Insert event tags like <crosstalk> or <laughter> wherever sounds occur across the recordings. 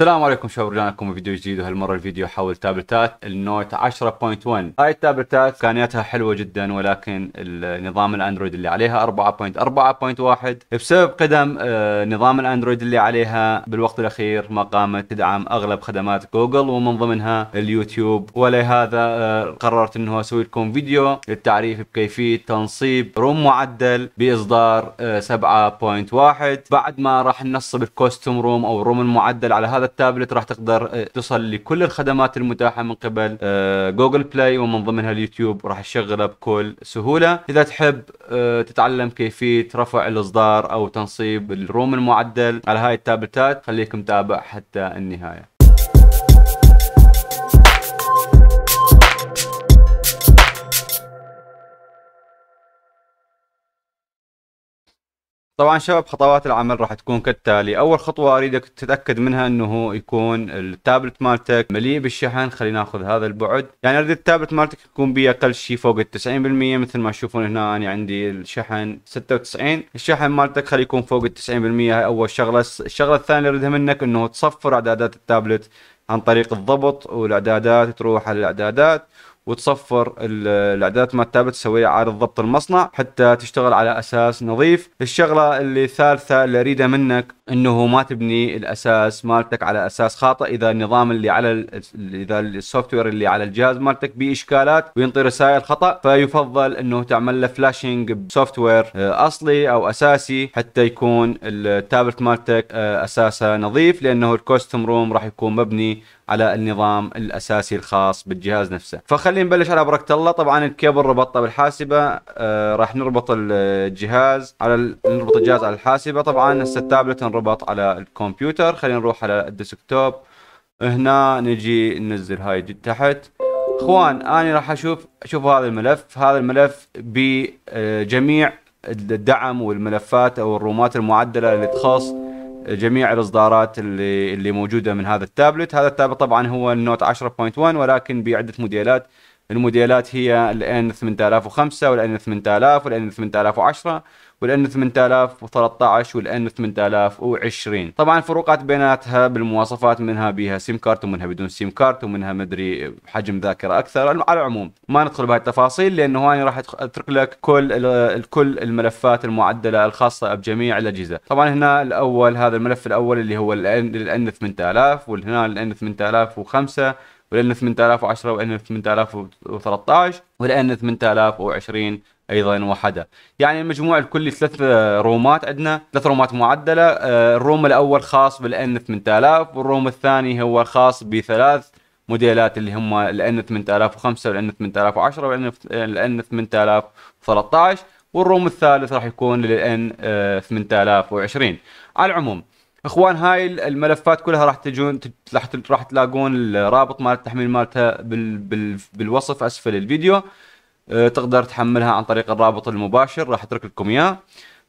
السلام عليكم شباب رجعنا لكم بفيديو جديد وهالمره الفيديو حول تابلتات النوت 10.1 هاي التابلتات امكانياتها حلوه جدا ولكن نظام الاندرويد اللي عليها 4.4.1 بسبب قدم آه، نظام الاندرويد اللي عليها بالوقت الاخير ما قامت تدعم اغلب خدمات جوجل ومن ضمنها اليوتيوب ولهذا آه، قررت انه اسوي لكم فيديو للتعريف بكيفيه تنصيب روم معدل باصدار 7.1 آه، بعد ما راح ننصب الكوستوم روم او الروم المعدل على هذا التابلت راح تقدر آه، تصل لكل الخدمات المتاحه من قبل آه، جوجل بلاي ومن ضمنها اليوتيوب راح تشغله بكل سهوله اذا تحب آه، تتعلم كيفيه رفع الاصدار او تنصيب الروم المعدل على هاي التابلتات خليكم تابع حتى النهايه طبعا شباب خطوات العمل راح تكون كالتالي اول خطوه اريدك تتاكد منها انه يكون التابلت مالتك مليء بالشحن خلينا ناخذ هذا البعد يعني اريد التابلت مالتك يكون بيه اقل شيء فوق ال 90% مثل ما تشوفون هنا انا عندي الشحن 96 الشحن مالتك خلي يكون فوق ال 90% هاي اول شغله الشغله الثانيه اللي اريدها منك انه تصفر اعدادات التابلت عن طريق الضبط والاعدادات تروح على الاعدادات وتصفر الاعدادات ما التابلت تسويها اعاده ضبط المصنع حتى تشتغل على اساس نظيف الشغله اللي الثالثه اللي اريدها منك انه ما تبني الاساس مالتك على اساس خاطئ اذا النظام اللي على ال... اذا السوفت وير اللي على الجهاز مالتك بيه اشكالات وينطي رسائل خطا فيفضل انه تعمل له فلاشنج بسوفت وير اصلي او اساسي حتى يكون التابلت مالتك آه، اساسه نظيف لانه الكوستم روم راح يكون مبني على النظام الاساسي الخاص بالجهاز نفسه فخلينا نبلش على بركه الله طبعا الكيبل ربطته بالحاسبه آه راح نربط الجهاز على ال... نربط الجهاز على الحاسبه طبعا هسه التابلت نربط على الكمبيوتر خلينا نروح على الديسكتوب هنا نجي ننزل هاي تحت اخوان انا راح اشوف شوفوا هذا الملف هذا الملف بجميع الدعم والملفات او الرومات المعدله اللي تخص جميع الاصدارات اللي اللي موجوده من هذا التابلت، هذا التابلت طبعا هو النوت 10.1 ولكن بعده موديلات الموديلات هي n 8005 n 8000 n 8010 n 8013 n 8020 طبعا فروقات بيناتها بالمواصفات منها بيها سيم كارت ومنها بدون سيم كارت ومنها مدري حجم ذاكره اكثر على العموم ما ندخل بهاي التفاصيل لانه هاني راح اترك لك كل كل الملفات المعدله الخاصه بجميع الاجهزه طبعا هنا الاول هذا الملف الاول اللي هو n 8000 والهنا n 8005 ولان 8010 ولان 8013 ولان 8020 ايضا وحده يعني المجموع الكلي ثلاث رومات عندنا ثلاث رومات معدله آه، الروم الاول خاص بالان 8000 والروم الثاني هو خاص بثلاث موديلات اللي هم الان 8005 والان 8010 والان 8013 والروم الثالث راح يكون للان 8020 آه، على العموم اخوان هاي الملفات كلها راح تجون راح تلاقون الرابط مال التحميل مالتها بال بال بالوصف اسفل الفيديو أه، تقدر تحملها عن طريق الرابط المباشر راح اترك لكم اياه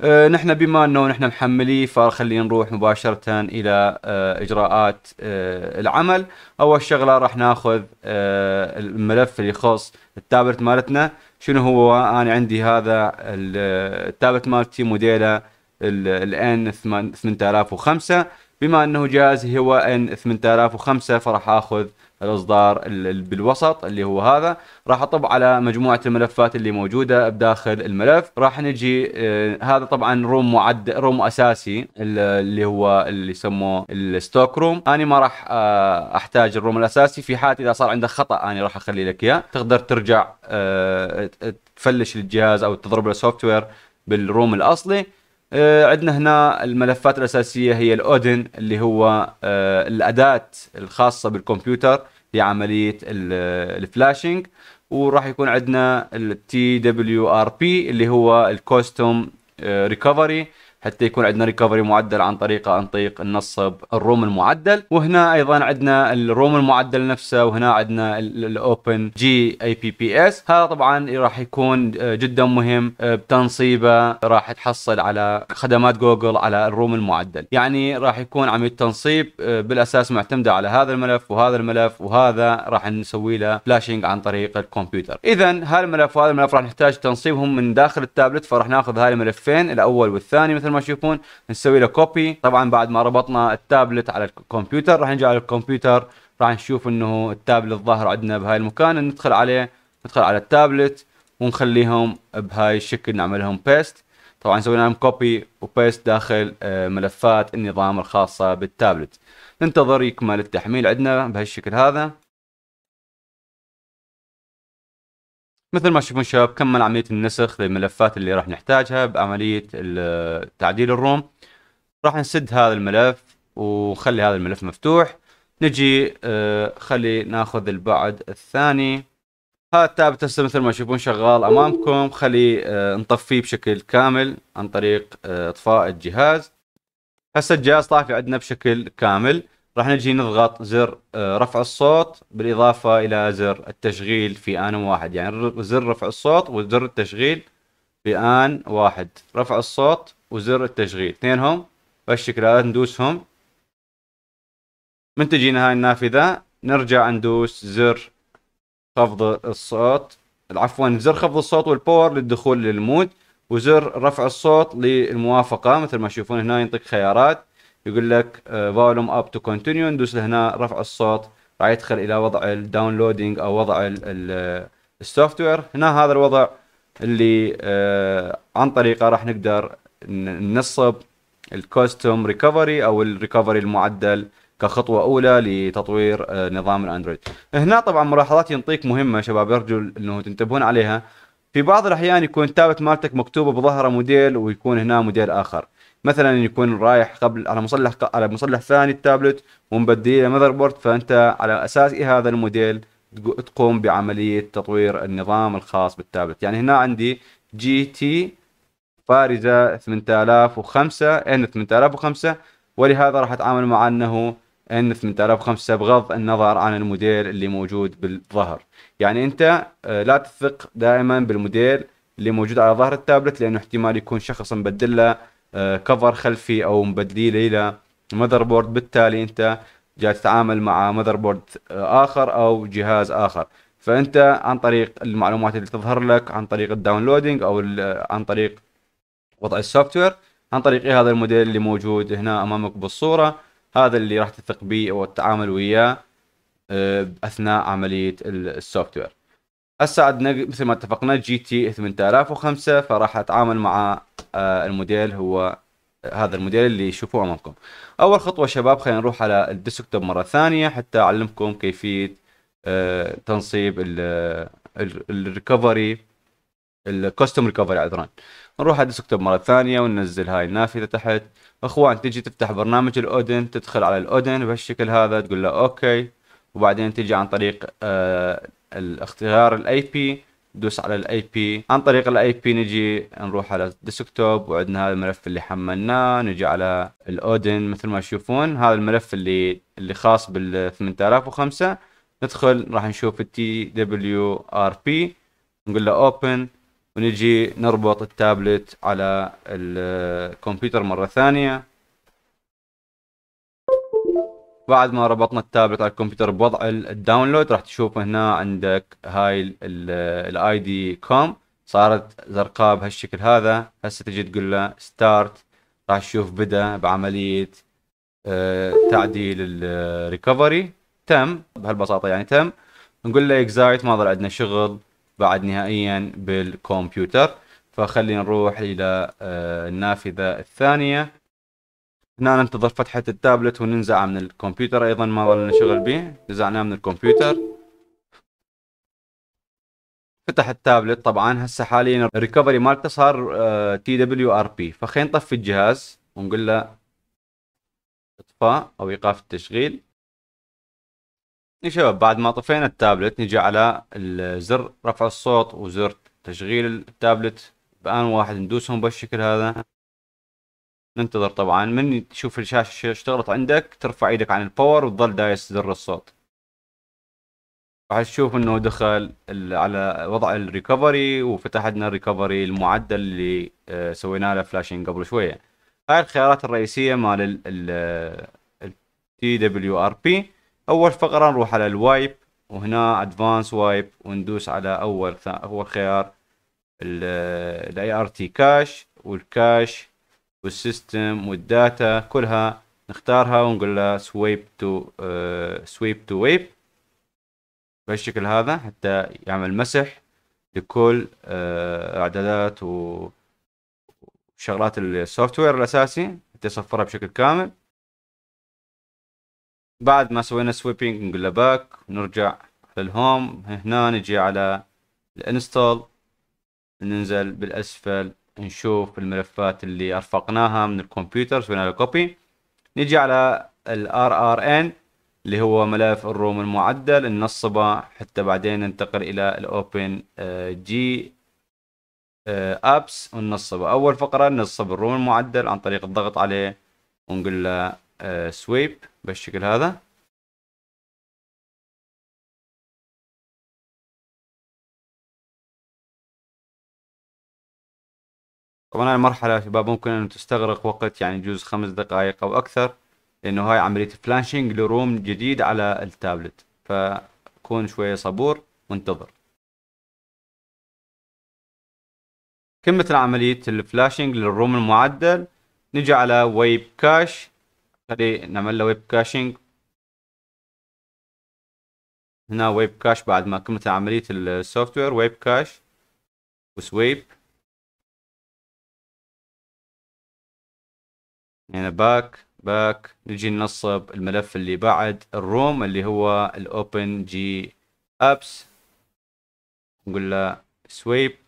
أه، نحن بما انه نحن محمليه فخلينا نروح مباشره الى أه، اجراءات العمل اول شغله راح ناخذ الملف اللي يخص التابلت مالتنا شنو هو انا عندي هذا التابلت مالتي موديله الان 8005 بما انه جاهز هو ان 8005 فراح اخذ الاصدار بالوسط اللي هو هذا راح اطب على مجموعه الملفات اللي موجوده بداخل الملف راح نجي آه هذا طبعا روم معد روم اساسي اللي هو اللي يسموه الستوك روم انا ما راح آه احتاج الروم الاساسي في حاله اذا صار عندك خطا انا راح اخلي لك اياه تقدر ترجع آه تفلش الجهاز او تضرب السوفت وير بالروم الاصلي آه، عندنا هنا الملفات الأساسية هي الأودن اللي هو آه، الأداة الخاصة بالكمبيوتر لعمليه آه، الفلاشينج وراح يكون عندنا التي دبليو ار بي اللي هو الكوستوم ريكفري حتى يكون عندنا ريكفري معدل عن طريق انطيق النصب الروم المعدل وهنا ايضا عندنا الروم المعدل نفسه وهنا عندنا الاوبن جي اي بي بي اس هذا طبعا راح يكون آه، جدا مهم آه، بتنصيبه راح تحصل على خدمات جوجل على الروم المعدل يعني راح يكون عمليه التنصيب آه، بالاساس معتمده على هذا الملف وهذا الملف وهذا راح نسوي له فلاشنج عن طريق الكمبيوتر اذا هذا الملف وهذا الملف راح نحتاج تنصيبهم من داخل التابلت فراح ناخذ هاي الملفين الاول والثاني مثل ما ما تشوفون نسوي له كوبي طبعا بعد ما ربطنا التابلت على الكمبيوتر راح نجي على الكمبيوتر راح نشوف انه التابلت ظاهر عندنا بهاي المكان ندخل عليه ندخل على التابلت ونخليهم بهاي الشكل نعملهم بيست طبعا سوينا لهم كوبي وبيست داخل آه، ملفات النظام الخاصة بالتابلت ننتظر يكمل التحميل عندنا بهالشكل هذا مثل ما تشوفون شباب كمل عملية النسخ للملفات اللي راح نحتاجها بعملية تعديل الروم راح نسد هذا الملف وخلي هذا الملف مفتوح نجي آه، خلي ناخذ البعد الثاني هذا التاب تسلم مثل ما تشوفون شغال امامكم خلي آه، نطفيه بشكل كامل عن طريق آه، اطفاء الجهاز هسه الجهاز طافي عندنا بشكل كامل راح نجي نضغط زر آه، رفع الصوت بالاضافه الى زر التشغيل في ان واحد يعني زر رفع الصوت وزر التشغيل في ان واحد رفع الصوت وزر التشغيل اثنينهم بهالشكل هذا ندوسهم من تجينا هاي النافذه نرجع ندوس زر خفض الصوت عفوا زر خفض الصوت والباور للدخول للمود وزر رفع الصوت للموافقه مثل ما تشوفون هنا ينطيك خيارات يقول لك فولوم اب تو كونتينيو ندوس لهنا رفع الصوت راح يدخل الى وضع الداونلودينج او وضع السوفت وير هنا هذا الوضع اللي آه، عن طريقه راح نقدر ننصب الكوستم ريكفري او الريكفري المعدل كخطوه اولى لتطوير آه، نظام الاندرويد هنا طبعا ملاحظات ينطيك مهمه شباب ارجو انه تنتبهون عليها في بعض الاحيان يكون التابلت مالتك مكتوبه بظهره موديل ويكون هنا موديل اخر مثلا يكون رايح قبل على مصلح على مصلح ثاني التابلت ومبديه ماذر بورد فانت على اساس إيه هذا الموديل تقوم بعمليه تطوير النظام الخاص بالتابلت يعني هنا عندي جي تي فارزه 8005 ان 8005 ولهذا راح اتعامل مع انه ان 8005 بغض النظر عن الموديل اللي موجود بالظهر يعني انت آه، لا تثق دائما بالموديل اللي موجود على ظهر التابلت لانه احتمال يكون شخص مبدل له كفر خلفي او مبدليه الى مذر بورد بالتالي انت جاي تتعامل مع مذر بورد اخر او جهاز اخر فانت عن طريق المعلومات اللي تظهر لك عن طريق الداونلودنج او عن طريق وضع السوفت وير عن طريق إيه هذا الموديل اللي موجود هنا امامك بالصوره هذا اللي راح تثق به وتتعامل وياه آه، اثناء عمليه السوفت وير هسه عندنا مثل ما اتفقنا جي تي 8005 فراح اتعامل مع آه، الموديل هو هذا الموديل اللي يشوفوه امامكم اول خطوه شباب خلينا نروح على الديسكتوب مره ثانيه حتى اعلمكم كيفيه آه، تنصيب الريكفري الكوستم ريكفري عذرا نروح على الديسكتوب مره ثانيه وننزل هاي النافذه تحت اخوان تجي تفتح برنامج الاودن تدخل على الاودن بهالشكل هذا تقول له اوكي وبعدين تجي عن طريق آه، الاختيار الاي بي دوس على الاي بي عن طريق الاي بي نجي نروح على الديسكتوب وعندنا هذا الملف اللي حملناه نجي على الاودن مثل ما تشوفون هذا الملف اللي اللي خاص بال 8005 ندخل راح نشوف التي دبليو ار بي نقول له اوبن ونجي نربط التابلت على الكمبيوتر مره ثانيه بعد ما ربطنا التابلت على الكمبيوتر بوضع الداونلود راح تشوف هنا عندك هاي الاي دي كوم صارت زرقاء بهالشكل هذا هسه تجي تقول له ستارت راح تشوف بدا بعمليه آه، تعديل الريكفري آه، تم بهالبساطه يعني تم نقول له اكزايت ما ظل عندنا شغل بعد نهائيا بالكمبيوتر فخلينا نروح الى آه، النافذه الثانيه هنا ننتظر فتحة التابلت وننزع من الكمبيوتر أيضا ما ظلنا شغل به نزعناه من الكمبيوتر فتح التابلت طبعا هسه حاليا الريكفري مالته صار آه، تي دبليو ار بي فخلينا نطفي الجهاز ونقول له اطفاء او ايقاف التشغيل يا شباب بعد ما طفينا التابلت نجي على زر رفع الصوت وزر تشغيل التابلت بآن واحد ندوسهم بالشكل هذا ننتظر طبعا من تشوف الشاشه اشتغلت عندك ترفع ايدك عن الباور وتظل دايس زر الصوت راح تشوف انه دخل على وضع الريكفري وفتح لنا الريكفري المعدل اللي آه، سوينا له فلاشين قبل شويه هاي الخيارات الرئيسيه مال تي دبليو ار بي اول فقره نروح على الوايب وهنا ادفانس وايب وندوس على اول اول خيار الاي ار تي كاش والكاش والسيستم والداتا كلها نختارها ونقول لها سويب تو سويب تو ويب بالشكل هذا حتى يعمل مسح لكل آه، اعدادات وشغلات السوفت وير الاساسي حتى يصفرها بشكل كامل بعد ما سوينا سويبينج نقول له باك نرجع للهوم هنا نجي على الانستال ننزل بالاسفل نشوف الملفات اللي ارفقناها من الكمبيوتر سوينا له كوبي نجي على ال ار ان اللي هو ملف الروم المعدل النصبه حتى بعدين ننتقل الى الاوبن جي ابس ونصبه اول فقره ننصب الروم المعدل عن طريق الضغط عليه ونقول له سويب آه، بالشكل هذا طبعا هاي المرحله شباب ممكن انه تستغرق وقت يعني يجوز خمس دقائق او اكثر لانه هاي عمليه فلاشينج لروم جديد على التابلت فكون شويه صبور وانتظر كملت عمليه الفلاشينج للروم المعدل نجي على ويب كاش خلي نعمل له ويب كاشينج هنا ويب كاش بعد ما كملت عمليه السوفت وير ويب كاش وسويب هنا باك باك نجي ننصب الملف اللي بعد الروم اللي هو الاوبن جي ابس نقول له سويب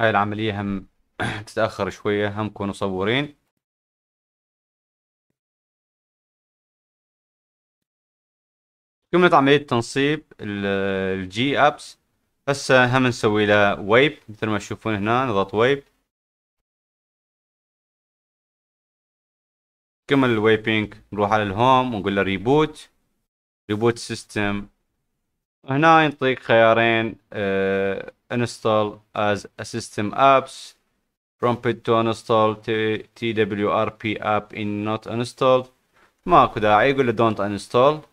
هاي العملية هم <clears throat> تتأخر شوية هم كونوا مصورين كملت عمليه تنصيب الجي ابس هسه هم نسوي له ويب مثل ما تشوفون هنا نضغط ويب كمل الويبينج نروح على الهوم ونقول له ريبوت ريبوت سيستم هنا ينطيك خيارين انستال از سيستم ابس prompted to install twrp app in not installed ماكو داعي يقول له don't install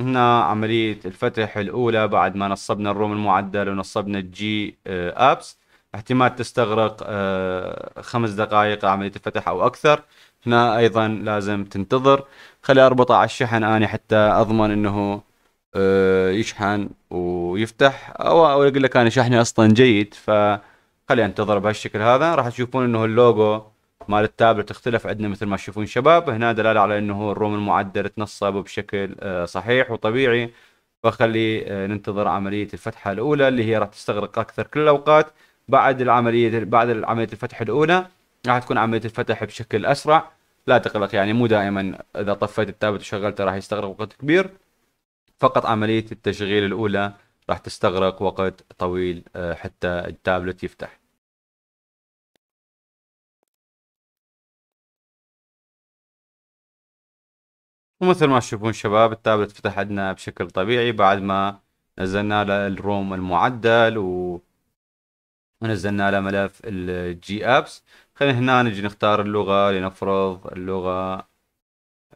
هنا عملية الفتح الأولى بعد ما نصبنا الروم المعدل ونصبنا الجي أبس آه، احتمال تستغرق آه، خمس دقائق عملية الفتح أو أكثر هنا أيضا لازم تنتظر خلي أربطه على الشحن أنا حتى أضمن أنه آه، يشحن ويفتح أو أقول لك أنا شحني أصلا جيد فخلي أنتظر بهالشكل هذا راح تشوفون أنه اللوجو مال التابلت اختلف عندنا مثل ما تشوفون شباب هنا دلاله على انه الروم المعدل تنصب بشكل آه، صحيح وطبيعي فخلي آه، ننتظر عمليه الفتحه الاولى اللي هي راح تستغرق اكثر كل الاوقات بعد العمليه بعد عمليه الفتح الاولى راح تكون عمليه الفتح بشكل اسرع لا تقلق يعني مو دائما اذا طفيت التابلت وشغلته راح يستغرق وقت كبير فقط عمليه التشغيل الاولى راح تستغرق وقت طويل آه، حتى التابلت يفتح ومثل ما تشوفون شباب التابلت فتح عندنا بشكل طبيعي بعد ما نزلنا له الروم المعدل و ونزلنا له ملف الجي ابس خلينا هنا نجي نختار اللغة لنفرض اللغة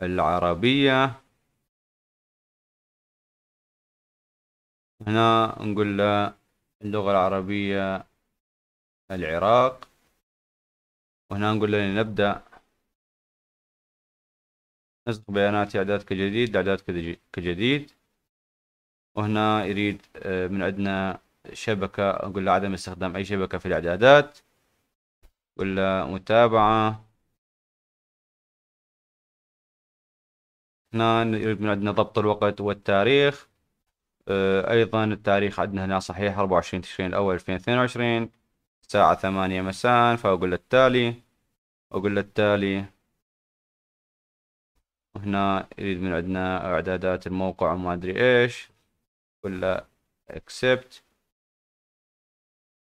العربية هنا نقول له اللغة العربية العراق وهنا نقول له نبدأ نسخ بياناتي اعداد كجديد اعداد كجديد وهنا يريد آه، من عندنا شبكة نقول له عدم استخدام اي شبكة في الاعدادات له متابعة هنا يريد من عندنا ضبط الوقت والتاريخ آه، ايضا التاريخ عندنا هنا صحيح 24 تشرين الاول 2022 الساعة 8 مساء فاقول التالي اقول التالي وهنا يريد من عندنا اعدادات الموقع وما ادري ايش ولا اكسبت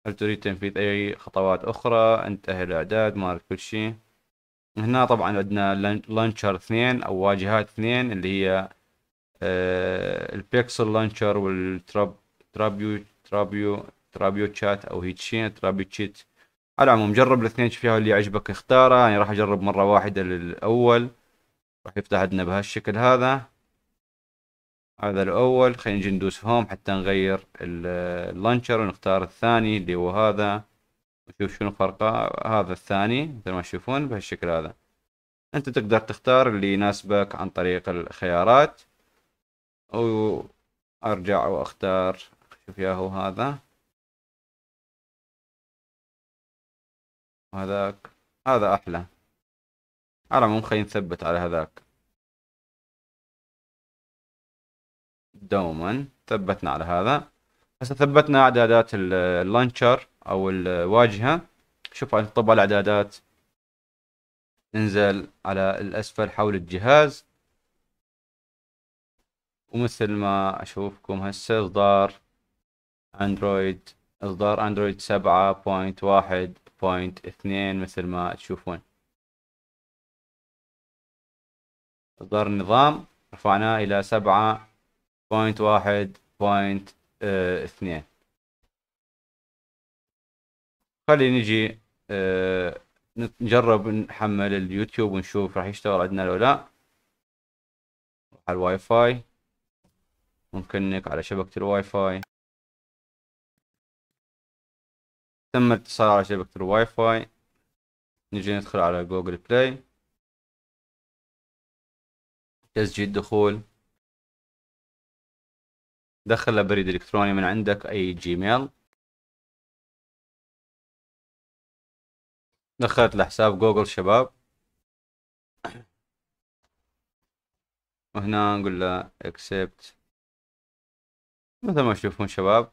هل تريد تنفيذ اي خطوات اخرى انتهي الاعداد مال كل شيء هنا طبعا عندنا لانشر اثنين او واجهات اثنين اللي هي آه، البيكسل لانشر والتراب ترابيو ترابيو تشات او هيك شيء ترابيو تشيت على العموم جرب الاثنين شوف اللي يعجبك اختاره يعني راح اجرب مره واحده للاول راح يفتح عندنا بهالشكل هذا هذا الاول خلينا نجي ندوس هوم حتى نغير اللانشر ونختار الثاني اللي هو هذا نشوف شنو فرقه هذا الثاني مثل ما تشوفون بهالشكل هذا انت تقدر تختار اللي يناسبك عن طريق الخيارات وارجع واختار شوف ياهو هذا وهذاك هذا احلى على العموم خلينا نثبت على هذاك دوما ثبتنا على هذا هسه ثبتنا اعدادات اللانشر او الواجهه شوف طب على الاعدادات انزل على الاسفل حول الجهاز ومثل ما اشوفكم هسه اصدار اندرويد اصدار اندرويد سبعة بوينت واحد بوينت مثل ما تشوفون إصدار النظام رفعناه إلى سبعة بوينت واحد بوينت آه، اثنين خلي نجي اه نجرب نحمل اليوتيوب ونشوف راح يشتغل عندنا لو لا على الواي فاي ونكنك على شبكة الواي فاي تم الاتصال على شبكة الواي فاي نجي ندخل على جوجل بلاي تسجيل دخول دخل البريد الإلكتروني من عندك أي جيميل دخلت لحساب جوجل شباب وهنا نقول له اكسبت مثل ما تشوفون شباب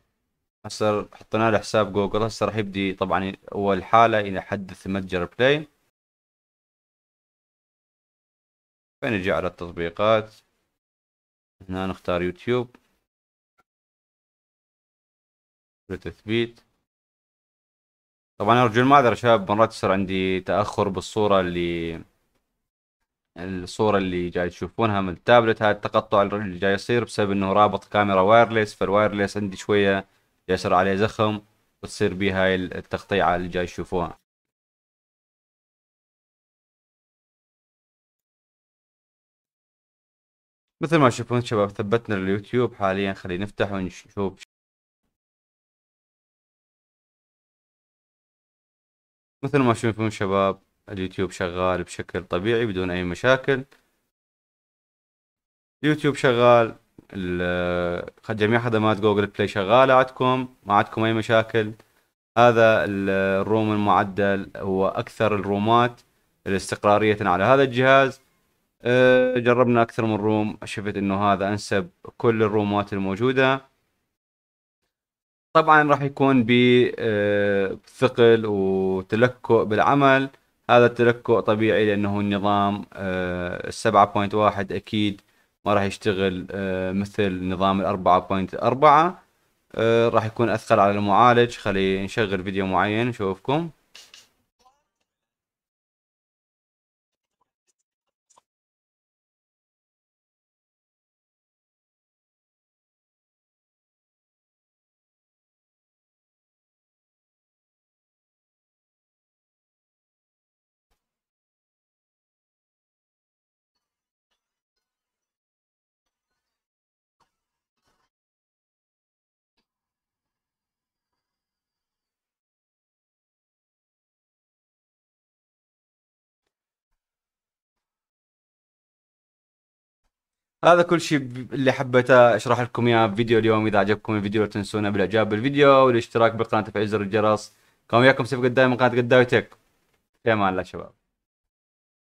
هسه حطينا له حساب جوجل هسه راح يبدي طبعا أول حالة يحدث متجر بلاي فنجي على التطبيقات هنا نختار يوتيوب لتثبيت طبعا ارجو المعذره شباب مرات يصير عندي تاخر بالصوره اللي الصوره اللي جاي تشوفونها من التابلت هذا التقطع اللي جاي يصير بسبب انه رابط كاميرا وايرلس فالوايرلس عندي شويه يصير عليه زخم وتصير بيه هاي التقطيعه اللي جاي تشوفوها مثل ما تشوفون شباب ثبتنا اليوتيوب حاليا خلينا نفتح ونشوف مثل ما تشوفون شباب اليوتيوب شغال بشكل طبيعي بدون اي مشاكل اليوتيوب شغال جميع خدمات جوجل بلاي شغالة عندكم ما عندكم اي مشاكل هذا الروم المعدل هو اكثر الرومات الاستقرارية على هذا الجهاز آه، جربنا اكثر من روم شفت انه هذا انسب كل الرومات الموجوده طبعا راح يكون بثقل آه، وتلكؤ بالعمل هذا التلكؤ طبيعي لانه النظام 7.1 آه، اكيد ما راح يشتغل مثل نظام ال 4.4 راح يكون اثقل على المعالج خلي نشغل فيديو معين نشوفكم هذا كل شيء اللي حبيت اشرح لكم اياه في فيديو اليوم اذا عجبكم الفيديو لا تنسونا بالاعجاب بالفيديو والاشتراك بالقناه وتفعيل زر الجرس كان وياكم سيف قدامي من قناه قداوي تك في امان الله شباب